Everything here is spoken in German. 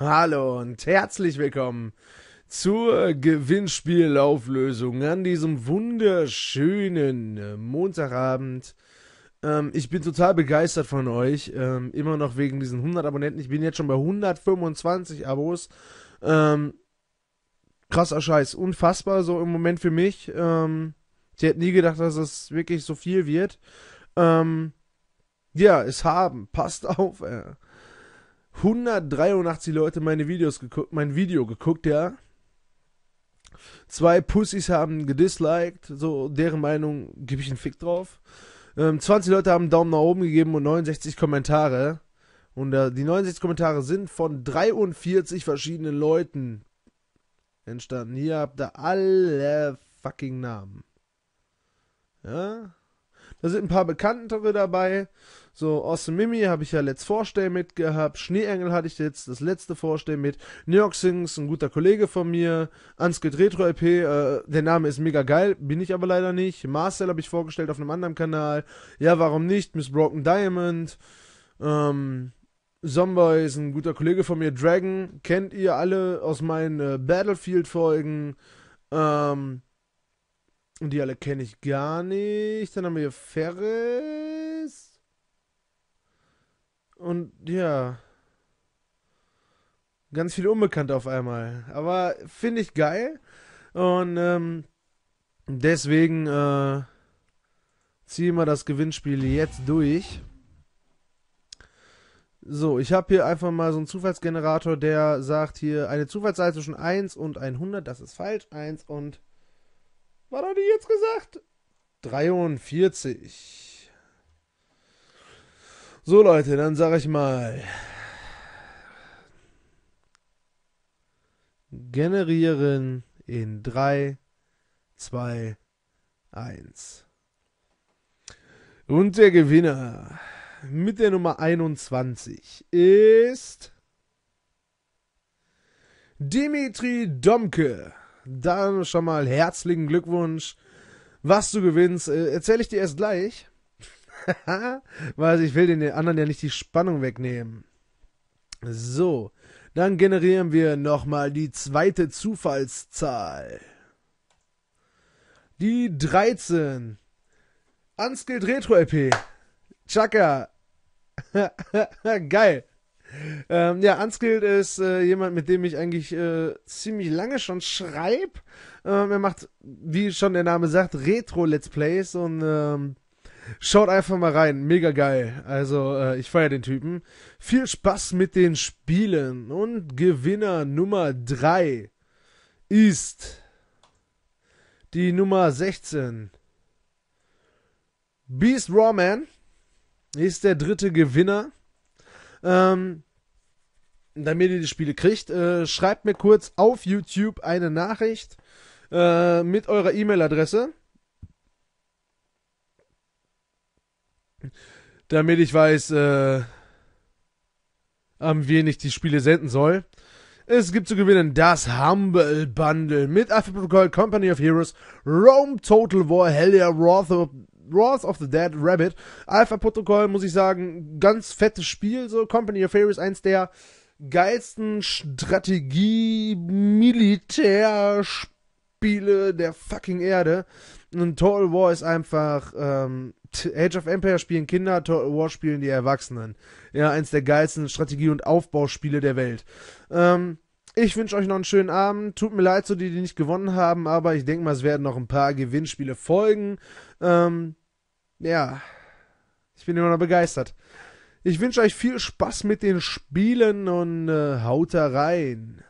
Hallo und herzlich willkommen zur Gewinnspielauflösung an diesem wunderschönen äh, Montagabend. Ähm, ich bin total begeistert von euch, ähm, immer noch wegen diesen 100 Abonnenten. Ich bin jetzt schon bei 125 Abos. Ähm, krasser Scheiß, unfassbar so im Moment für mich. Ähm, ich hätte nie gedacht, dass es wirklich so viel wird. Ähm, ja, es haben, passt auf. Äh. 183 Leute meine Videos geguckt, mein Video geguckt, ja. Zwei Pussys haben gedisliked, so deren Meinung gebe ich einen Fick drauf. Ähm, 20 Leute haben einen Daumen nach oben gegeben und 69 Kommentare. Und äh, die 69 Kommentare sind von 43 verschiedenen Leuten entstanden. Hier habt ihr alle fucking Namen. Ja? Da sind ein paar bekanntere dabei. So, Awesome Mimi habe ich ja letzt Vorstellen mit gehabt. Schneeengel hatte ich jetzt das letzte Vorstellen mit. New York Sings, ein guter Kollege von mir. Unskilled Retro LP, äh, der Name ist mega geil, bin ich aber leider nicht. Marcel habe ich vorgestellt auf einem anderen Kanal. Ja, warum nicht? Miss Broken Diamond. Ähm, Zomboy ist ein guter Kollege von mir. Dragon kennt ihr alle aus meinen äh, Battlefield-Folgen. Ähm, und die alle kenne ich gar nicht. Dann haben wir hier Ferris. Und ja. Ganz viele Unbekannte auf einmal. Aber finde ich geil. Und ähm, deswegen äh, ziehe mal das Gewinnspiel jetzt durch. So, ich habe hier einfach mal so einen Zufallsgenerator, der sagt hier eine Zufallszahl zwischen 1 und 100. Das ist falsch. 1 und 100. Was hat die jetzt gesagt? 43. So Leute, dann sag ich mal. Generieren in 3, 2, 1. Und der Gewinner mit der Nummer 21 ist Dimitri Domke dann schon mal herzlichen Glückwunsch. Was du gewinnst, äh, erzähle ich dir erst gleich. Weil ich will den anderen ja nicht die Spannung wegnehmen. So, dann generieren wir nochmal die zweite Zufallszahl. Die 13. Unskilled Retro lp Chaka. Geil. Ähm, ja, Unskilled ist äh, jemand, mit dem ich eigentlich äh, ziemlich lange schon schreibe. Ähm, er macht, wie schon der Name sagt, Retro-Let's Plays und ähm, schaut einfach mal rein. Mega geil. Also, äh, ich feiere den Typen. Viel Spaß mit den Spielen. Und Gewinner Nummer 3 ist die Nummer 16. Beast Rawman ist der dritte Gewinner. Ähm, damit ihr die Spiele kriegt, äh, schreibt mir kurz auf YouTube eine Nachricht äh, mit eurer E-Mail-Adresse. Damit ich weiß, äh, an wen ich die Spiele senden soll. Es gibt zu gewinnen das Humble Bundle mit Alpha Protocol, Company of Heroes, Rome Total War, Hellia, Wrath of, Wrath of the Dead, Rabbit. Alpha Protocol, muss ich sagen, ganz fettes Spiel, so Company of Heroes, eins der geilsten Strategie-Militärspiele der fucking Erde. Und Total War ist einfach, ähm, Age of Empires spielen Kinder, Total War spielen die Erwachsenen. Ja, eins der geilsten Strategie- und Aufbauspiele der Welt. Ähm, ich wünsche euch noch einen schönen Abend. Tut mir leid, so die, die nicht gewonnen haben, aber ich denke mal, es werden noch ein paar Gewinnspiele folgen. Ähm, ja, ich bin immer noch begeistert. Ich wünsche euch viel Spaß mit den Spielen und äh, haut da rein.